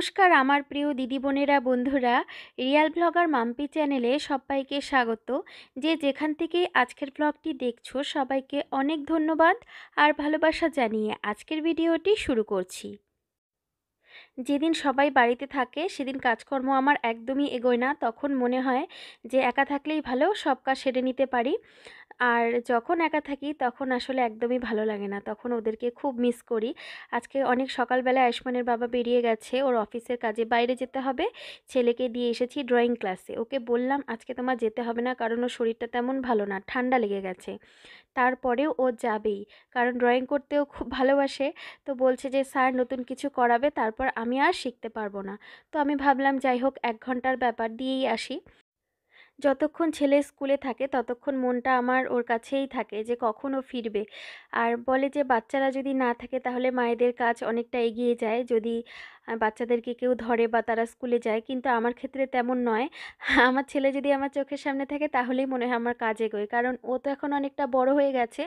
নমস্কার আমার প্রিয় দিদি বোনেরা বন্ধুরা রিয়াল ব্লগার মাম্পি চ্যানেলে সবাইকে স্বাগত যে যেখান থেকে আজকের ব্লগটি দেখছো সবাইকে অনেক ধন্যবাদ আর ভালোবাসা জানিয়ে আজকের ভিডিওটি শুরু করছি যেদিন সবাই বাড়িতে থাকে সেদিন কাজকর্ম আমার একদমই এগোয় না তখন মনে হয় যে একা থাকলেই ভালো সব কাজ সেরে নিতে পারি আর যখন একা থাকি তখন আসলে একদমই ভালো লাগে না তখন ওদেরকে খুব মিস করি আজকে অনেক সকালবেলা আয়ুষ্মানের বাবা বেরিয়ে গেছে ওর অফিসের কাজে বাইরে যেতে হবে ছেলেকে দিয়ে এসেছি ড্রয়িং ক্লাসে ওকে বললাম আজকে তোমার যেতে হবে না কারণ ওর শরীরটা তেমন ভালো না ঠান্ডা লেগে গেছে তারপরেও ও যাবেই কারণ ড্রয়িং করতেও খুব ভালোবাসে তো বলছে যে স্যার নতুন কিছু করাবে তারপর আমি আমি আর শিখতে পারবো না তো আমি ভাবলাম যাই হোক এক ঘন্টার ব্যাপার দিয়েই আসি যতক্ষণ ছেলে স্কুলে থাকে ততক্ষণ মনটা আমার ওর কাছেই থাকে যে কখনও ফিরবে আর বলে যে বাচ্চারা যদি না থাকে তাহলে মায়েদের কাজ অনেকটা এগিয়ে যায় যদি বাচ্চাদেরকে কেউ ধরে বা তারা স্কুলে যায় কিন্তু আমার ক্ষেত্রে তেমন নয় আমার ছেলে যদি আমার চোখের সামনে থাকে তাহলেই মনে হয় আমার কাজ এগোয় কারণ ও তো এখন অনেকটা বড় হয়ে গেছে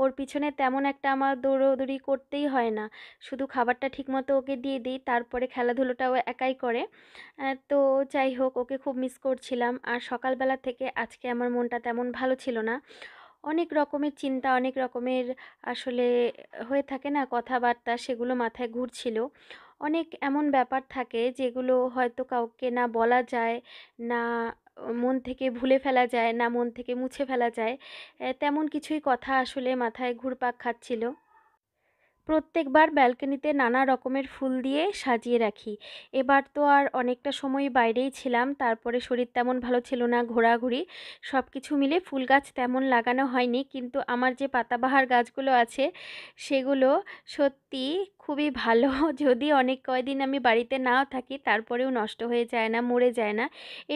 ওর পিছনে তেমন একটা আমার দৌড়োদৌড়ি করতেই হয় না শুধু খাবারটা ঠিকমতো ওকে দিয়ে দিই তারপরে খেলাধুলোটাও একাই করে তো যাই হোক ওকে খুব মিস করছিলাম আর সকাল সকালবেলা থেকে আজকে আমার মনটা তেমন ভালো ছিল না অনেক রকমের চিন্তা অনেক রকমের আসলে হয়ে থাকে না কথাবার্তা সেগুলো মাথায় ঘুরছিল অনেক এমন ব্যাপার থাকে যেগুলো হয়তো কাউকে না বলা যায় না মন থেকে ভুলে ফেলা যায় না মন থেকে মুছে ফেলা যায় তেমন কিছুই কথা আসলে মাথায় ঘুরপাক খাচ্ছিল প্রত্যেকবার ব্যালকনিতে নানা রকমের ফুল দিয়ে সাজিয়ে রাখি এবার তো আর অনেকটা সময় বাইরেই ছিলাম তারপরে শরীর তেমন ভালো ছিল না ঘোরাঘুরি সব কিছু মিলে ফুল গাছ তেমন লাগানো হয়নি কিন্তু আমার যে পাতাবাহার গাছগুলো আছে সেগুলো সত্যি খুবই ভালো যদি অনেক কয়দিন আমি বাড়িতে নাও থাকি তারপরেও নষ্ট হয়ে যায় না মরে যায় না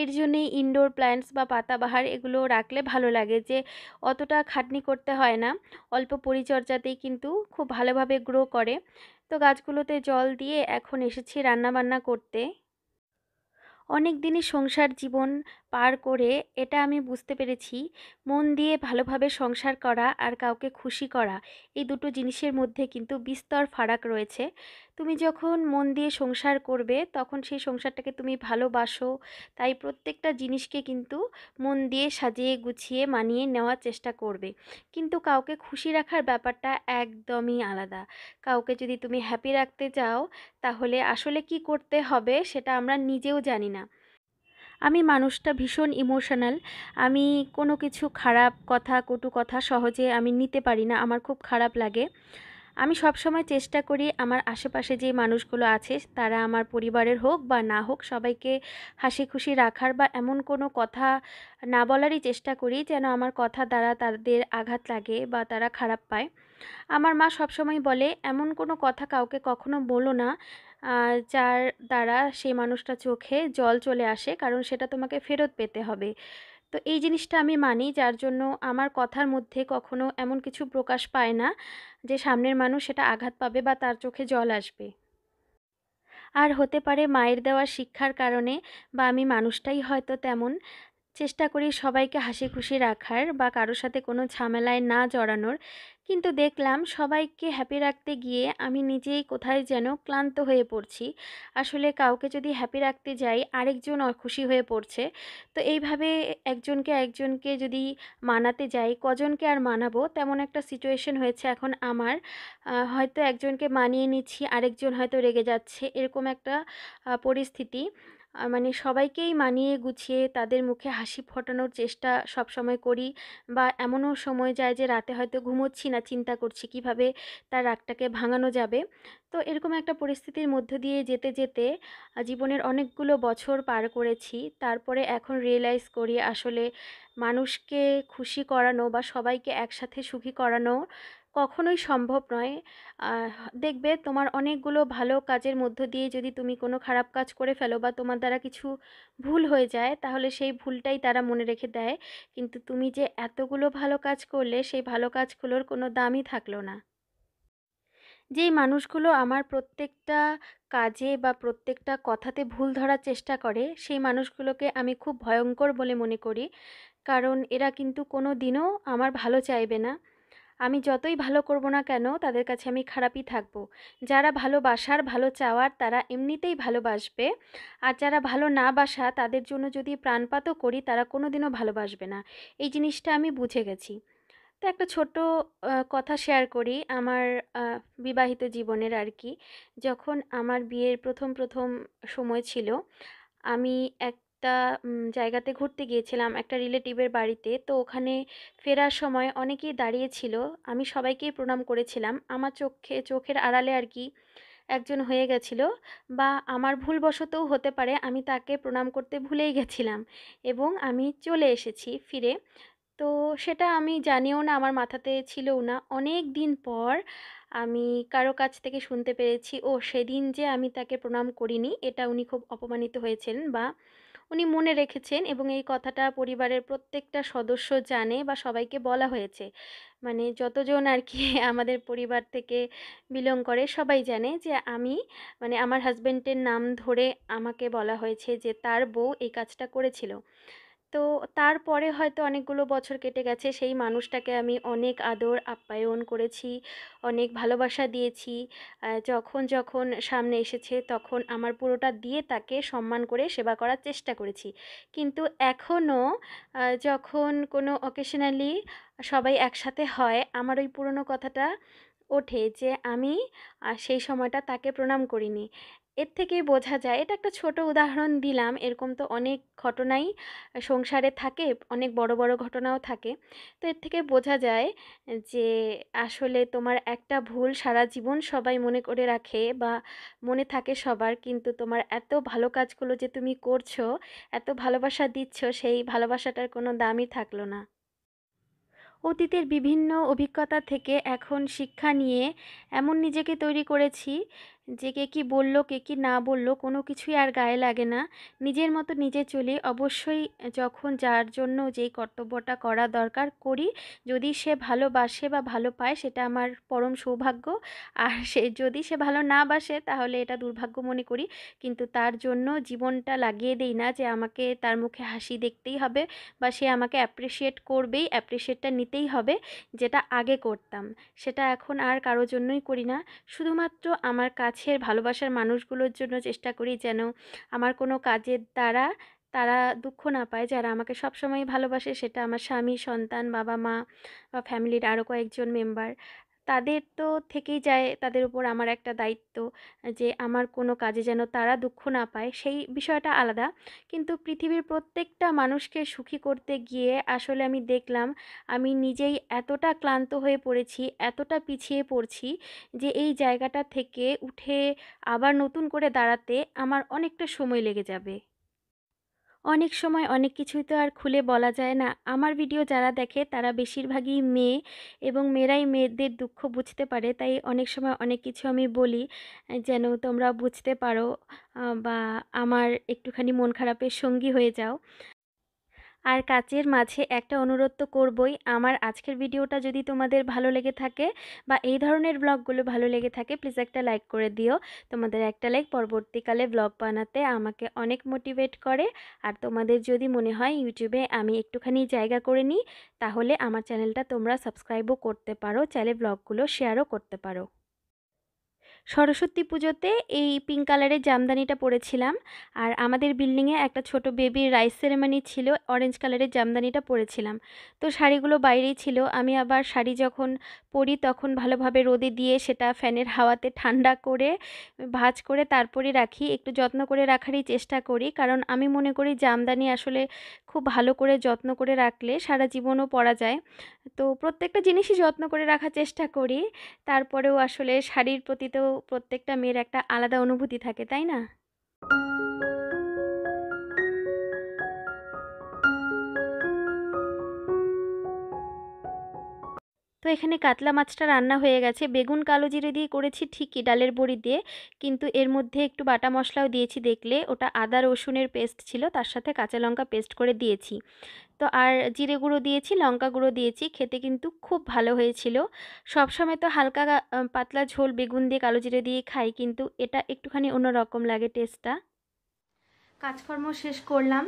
এর জন্যেই ইনডোর প্ল্যান্টস বা পাতাবাহার এগুলো রাখলে ভালো লাগে যে অতটা খাটনি করতে হয় না অল্প পরিচর্যাতেই কিন্তু খুব ভালোভাবে গ্রো করে তো গাছগুলোতে জল দিয়ে এখন এসেছি রান্না বান্না করতে অনেক দিনই সংসার জীবন পার করে এটা আমি বুঝতে পেরেছি মন দিয়ে ভালোভাবে সংসার করা আর কাউকে খুশি করা এই দুটো জিনিসের মধ্যে কিন্তু বিস্তর ফারাক রয়েছে তুমি যখন মন দিয়ে সংসার করবে তখন সেই সংসারটাকে তুমি ভালোবাসো তাই প্রত্যেকটা জিনিসকে কিন্তু মন দিয়ে সাজিয়ে গুছিয়ে মানিয়ে নেওয়ার চেষ্টা করবে কিন্তু কাউকে খুশি রাখার ব্যাপারটা একদমই আলাদা কাউকে যদি তুমি হ্যাপি রাখতে চাও তাহলে আসলে কি করতে হবে সেটা আমরা নিজেও জানি না আমি মানুষটা ভীষণ ইমোশনাল আমি কোনো কিছু খারাপ কথা কটু কথা সহজে আমি নিতে পারি না আমার খুব খারাপ লাগে আমি সবসময় চেষ্টা করি আমার আশেপাশে যে মানুষগুলো আছে তারা আমার পরিবারের হোক বা না হোক সবাইকে হাসি খুশি রাখার বা এমন কোনো কথা না বলারই চেষ্টা করি যেন আমার কথা দ্বারা তাদের আঘাত লাগে বা তারা খারাপ পায় আমার মা সবসময় বলে এমন কোনো কথা কাউকে কখনো বলো না যার দ্বারা সেই মানুষটা চোখে জল চলে আসে কারণ সেটা তোমাকে ফেরত পেতে হবে তো এই জিনিসটা আমি মানি যার জন্য আমার কথার মধ্যে কখনো এমন কিছু প্রকাশ পায় না যে সামনের মানুষ সেটা আঘাত পাবে বা তার চোখে জল আসবে আর হতে পারে মায়ের দেওয়া শিক্ষার কারণে বা আমি মানুষটাই হয়তো তেমন চেষ্টা করি সবাইকে হাসি খুশি রাখার বা কারোর সাথে কোনো ঝামেলায় না জড়ানোর কিন্তু দেখলাম সবাইকে হ্যাপি রাখতে গিয়ে আমি নিজেই কোথায় যেন ক্লান্ত হয়ে পড়ছি আসলে কাউকে যদি হ্যাপি রাখতে যাই আরেকজন খুশি হয়ে পড়ছে তো এইভাবে একজনকে একজনকে যদি মানাতে যাই কজনকে আর মানাবো তেমন একটা সিচুয়েশন হয়েছে এখন আমার হয়তো একজনকে মানিয়ে নিচ্ছি আরেকজন হয়তো রেগে যাচ্ছে এরকম একটা পরিস্থিতি মানে সবাইকেই মানিয়ে গুছিয়ে তাদের মুখে হাসি ফোটানোর চেষ্টা সব সময় করি বা এমনও সময় যায় যে রাতে হয়তো ঘুমোচ্ছি না চিন্তা করছি কিভাবে তার রাগটাকে ভাঙানো যাবে তো এরকম একটা পরিস্থিতির মধ্য দিয়ে যেতে যেতে জীবনের অনেকগুলো বছর পার করেছি তারপরে এখন রিয়েলাইজ করি আসলে মানুষকে খুশি করানো বা সবাইকে একসাথে সুখী করানো কখনোই সম্ভব নয় দেখবে তোমার অনেকগুলো ভালো কাজের মধ্য দিয়ে যদি তুমি কোনো খারাপ কাজ করে ফেলো বা তোমার দ্বারা কিছু ভুল হয়ে যায় তাহলে সেই ভুলটাই তারা মনে রেখে দেয় কিন্তু তুমি যে এতগুলো ভালো কাজ করলে সেই ভালো কাজগুলোর কোনো দামই থাকলো না যেই মানুষগুলো আমার প্রত্যেকটা কাজে বা প্রত্যেকটা কথাতে ভুল ধরার চেষ্টা করে সেই মানুষগুলোকে আমি খুব ভয়ঙ্কর বলে মনে করি কারণ এরা কিন্তু কোনো দিনও আমার ভালো চাইবে না আমি যতই ভালো করব না কেন তাদের কাছে আমি খারাপই থাকব যারা ভালোবাসার ভালো চাওয়ার তারা এমনিতেই ভালোবাসবে আর যারা ভালো না বাসা তাদের জন্য যদি প্রাণপাতও করি তারা কোনোদিনও ভালোবাসবে না এই জিনিসটা আমি বুঝে গেছি তো একটা ছোট কথা শেয়ার করি আমার বিবাহিত জীবনের আর কি যখন আমার বিয়ের প্রথম প্রথম সময় ছিল আমি এক একটা জায়গাতে ঘুরতে গিয়েছিলাম একটা রিলেটিভের বাড়িতে তো ওখানে ফেরার সময় অনেকেই দাঁড়িয়েছিল আমি সবাইকেই প্রণাম করেছিলাম আমার চোখে চোখের আড়ালে আর কি একজন হয়ে গেছিল বা আমার ভুলবশতও হতে পারে আমি তাকে প্রণাম করতে ভুলেই গেছিলাম এবং আমি চলে এসেছি ফিরে তো সেটা আমি জানিও না আমার মাথাতে ছিলও না অনেক দিন পর আমি কারো কাছ থেকে শুনতে পেরেছি ও সেদিন যে আমি তাকে প্রণাম করিনি এটা উনি খুব অপমানিত হয়েছিলেন বা উনি মনে রেখেছেন এবং এই কথাটা পরিবারের প্রত্যেকটা সদস্য জানে বা সবাইকে বলা হয়েছে মানে যতজন আর কি আমাদের পরিবার থেকে বিলং করে সবাই জানে যে আমি মানে আমার হাজব্যান্ডের নাম ধরে আমাকে বলা হয়েছে যে তার বউ এই কাজটা করেছিল তো তারপরে হয়তো অনেকগুলো বছর কেটে গেছে সেই মানুষটাকে আমি অনেক আদর আপ্যায়ন করেছি অনেক ভালোবাসা দিয়েছি যখন যখন সামনে এসেছে তখন আমার পুরোটা দিয়ে তাকে সম্মান করে সেবা করার চেষ্টা করেছি কিন্তু এখনও যখন কোনো অকেশনালি সবাই একসাথে হয় আমার ওই পুরনো কথাটা ওঠে যে আমি সেই সময়টা তাকে প্রণাম করিনি এর থেকেই বোঝা যায় এটা একটা ছোট উদাহরণ দিলাম এরকম তো অনেক ঘটনাই সংসারে থাকে অনেক বড় বড় ঘটনাও থাকে তো এর থেকে বোঝা যায় যে আসলে তোমার একটা ভুল সারা জীবন সবাই মনে করে রাখে বা মনে থাকে সবার কিন্তু তোমার এত ভালো কাজগুলো যে তুমি করছো এত ভালোবাসা দিচ্ছ সেই ভালোবাসাটার কোনো দামই থাকলো না অতীতের বিভিন্ন অভিজ্ঞতা থেকে এখন শিক্ষা নিয়ে এমন নিজেকে তৈরি করেছি যে কে কী বললো কে কী না বললো কোনো কিছুই আর গায়ে লাগে না নিজের মতো নিজে চলি অবশ্যই যখন যার জন্য যেই কর্তব্যটা করা দরকার করি যদি সে ভালোবাসে বা ভালো পায় সেটা আমার পরম সৌভাগ্য আর সে যদি সে ভালো না বাসে তাহলে এটা দুর্ভাগ্য মনে করি কিন্তু তার জন্য জীবনটা লাগিয়ে দেই না যে আমাকে তার মুখে হাসি দেখতেই হবে বা সে আমাকে অ্যাপ্রিসিয়েট করবেই অ্যাপ্রিসিয়েটটা নিতেই হবে যেটা আগে করতাম সেটা এখন আর কারোর জন্যই করি না শুধুমাত্র আমার কাজ কাছের ভালোবাসার মানুষগুলোর জন্য চেষ্টা করি যেন আমার কোনো কাজের দ্বারা তারা দুঃখ না পায় যারা আমাকে সবসময় ভালোবাসে সেটা আমার স্বামী সন্তান বাবা মা বা ফ্যামিলির আরও কয়েকজন মেম্বার তাদের তো থেকেই যায় তাদের উপর আমার একটা দায়িত্ব যে আমার কোনো কাজে যেন তারা দুঃখ না পায় সেই বিষয়টা আলাদা কিন্তু পৃথিবীর প্রত্যেকটা মানুষকে সুখী করতে গিয়ে আসলে আমি দেখলাম আমি নিজেই এতটা ক্লান্ত হয়ে পড়েছি এতটা পিছিয়ে পড়ছি যে এই জায়গাটা থেকে উঠে আবার নতুন করে দাঁড়াতে আমার অনেকটা সময় লেগে যাবে অনেক সময় অনেক কিছুই তো আর খুলে বলা যায় না আমার ভিডিও যারা দেখে তারা বেশিরভাগই মেয়ে এবং মেয়েরাই মেয়েদের দুঃখ বুঝতে পারে তাই অনেক সময় অনেক কিছু আমি বলি যেন তোমরা বুঝতে পারো বা আমার একটুখানি মন খারাপের সঙ্গী হয়ে যাও আর কাচের মাঝে একটা অনুরোধ তো করবই আমার আজকের ভিডিওটা যদি তোমাদের ভালো লেগে থাকে বা এই ধরনের ব্লগগুলো ভালো লেগে থাকে প্লিজ একটা লাইক করে দিও তোমাদের একটা লাইক পরবর্তীকালে ব্লগ বানাতে আমাকে অনেক মোটিভেট করে আর তোমাদের যদি মনে হয় ইউটিউবে আমি একটুখানি জায়গা করে নিই তাহলে আমার চ্যানেলটা তোমরা সাবস্ক্রাইবও করতে পারো চাইলে ব্লগগুলো শেয়ারও করতে পারো সরস্বতী পুজোতে এই পিঙ্ক কালারের জামদানিটা পরেছিলাম আর আমাদের বিল্ডিংয়ে একটা ছোট বেবির রাইস সেরেমনি ছিল অরেঞ্জ কালারের জামদানিটা পরেছিলাম তো শাড়িগুলো বাইরেই ছিল আমি আবার শাড়ি যখন করি তখন ভালোভাবে রোদে দিয়ে সেটা ফ্যানের হাওয়াতে ঠান্ডা করে ভাজ করে তারপরে রাখি একটু যত্ন করে রাখারই চেষ্টা করি কারণ আমি মনে করি জামদানি আসলে খুব ভালো করে যত্ন করে রাখলে সারা জীবনও পরা যায় তো প্রত্যেকটা জিনিসই যত্ন করে রাখার চেষ্টা করি তারপরেও আসলে শাড়ির প্রতি তো প্রত্যেকটা মেয়ের একটা আলাদা অনুভূতি থাকে তাই না তো এখানে কাতলা মাছটা রান্না হয়ে গেছে বেগুন কালো জিরে দিয়ে করেছি ঠিকই ডালের বড়ি দিয়ে কিন্তু এর মধ্যে একটু বাটা মশলাও দিয়েছি দেখলে ওটা আদা রসুনের পেস্ট ছিল তার সাথে কাঁচা লঙ্কা পেস্ট করে দিয়েছি তো আর জিরে গুঁড়ো দিয়েছি লঙ্কা গুঁড়ো দিয়েছি খেতে কিন্তু খুব ভালো হয়েছিল সবসময় তো হালকা পাতলা ঝোল বেগুন দিয়ে কালো জিরে দিয়ে খাই কিন্তু এটা একটুখানি অন্যরকম লাগে টেস্টটা কাজকর্ম শেষ করলাম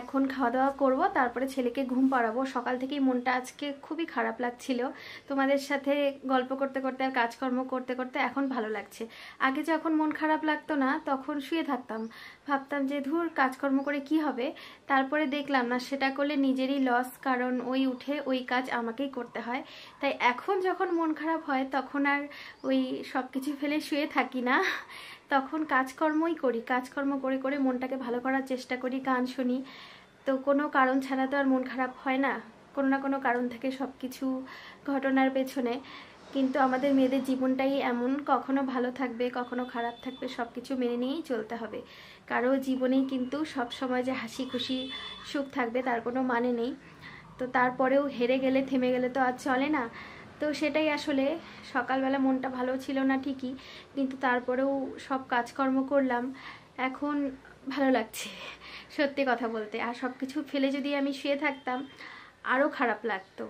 এখন খাওয়া দাওয়া করব তারপরে ছেলেকে ঘুম পাড়াবো সকাল থেকেই মনটা আজকে খুবই খারাপ লাগছিল তোমাদের সাথে গল্প করতে করতে আর কাজকর্ম করতে করতে এখন ভালো লাগছে আগে যখন মন খারাপ লাগতো না তখন শুয়ে থাকতাম ভাবতাম যে ধুর কাজকর্ম করে কি হবে তারপরে দেখলাম না সেটা করলে নিজেরই লস কারণ ওই উঠে ওই কাজ আমাকেই করতে হয় তাই এখন যখন মন খারাপ হয় তখন আর ওই সব কিছু ফেলে শুয়ে থাকি না তখন কাজকর্মই করি কাজকর্ম করে করে মনটাকে ভালো করার চেষ্টা করি গান শুনি তো কোনো কারণ ছাড়া তো আর মন খারাপ হয় না কোনো না কোনো কারণ থাকে সব কিছু ঘটনার পেছনে কিন্তু আমাদের মেয়েদের জীবনটাই এমন কখনো ভালো থাকবে কখনো খারাপ থাকবে সব কিছু মেনে নিয়েই চলতে হবে কারো জীবনেই কিন্তু সব সময় যে হাসি খুশি সুখ থাকবে তার কোনো মানে নেই তো তারপরেও হেরে গেলে থেমে গেলে তো আর চলে না তো সেটাই আসলে সকালবেলা মনটা ভালো ছিল না ঠিকই কিন্তু তারপরেও সব কাজকর্ম করলাম এখন ভালো লাগছে সত্যি কথা বলতে আর সব কিছু ফেলে যদি আমি শুয়ে থাকতাম আরও খারাপ লাগতো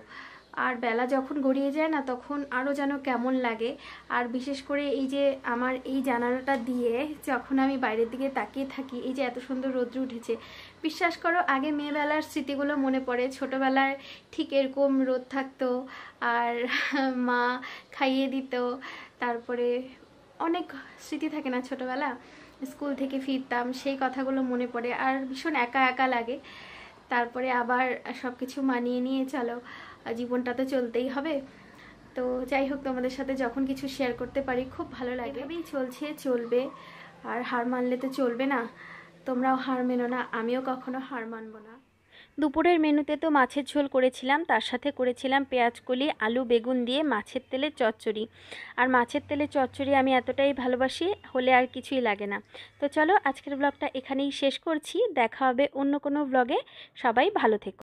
আর বেলা যখন গড়িয়ে যায় না তখন আরও যেন কেমন লাগে আর বিশেষ করে এই যে আমার এই জানালাটা দিয়ে যখন আমি বাইরের দিকে তাকিয়ে থাকি এই যে এত সুন্দর রোদ্র উঠেছে বিশ্বাস করো আগে মেয়েবেলার স্মৃতিগুলো মনে পড়ে ছোটোবেলায় ঠিক এরকম রোদ থাকতো আর মা খাইয়ে দিত তারপরে অনেক স্মৃতি থাকে না ছোটোবেলা স্কুল থেকে ফিরতাম সেই কথাগুলো মনে পড়ে আর ভীষণ একা একা লাগে তারপরে আবার সব কিছু মানিয়ে নিয়ে চলো জীবনটা তো চলতেই হবে তো যাই হোক তোমাদের সাথে যখন কিছু শেয়ার করতে পারি খুব ভালো লাগে চলছে চলবে আর হার মানলে তো চলবে না তোমরাও হার মেনো না আমিও কখনো হার মানব না দুপুরের মেনুতে তো মাছের ঝোল করেছিলাম তার সাথে করেছিলাম পেঁয়াজ কলি আলু বেগুন দিয়ে মাছের তেলে চচ্চড়ি আর মাছের তেলে চচ্চড়ি আমি এতটাই ভালোবাসি হলে আর কিছুই লাগে না তো চলো আজকের ব্লগটা এখানেই শেষ করছি দেখা হবে অন্য কোনো ব্লগে সবাই ভালো থেকো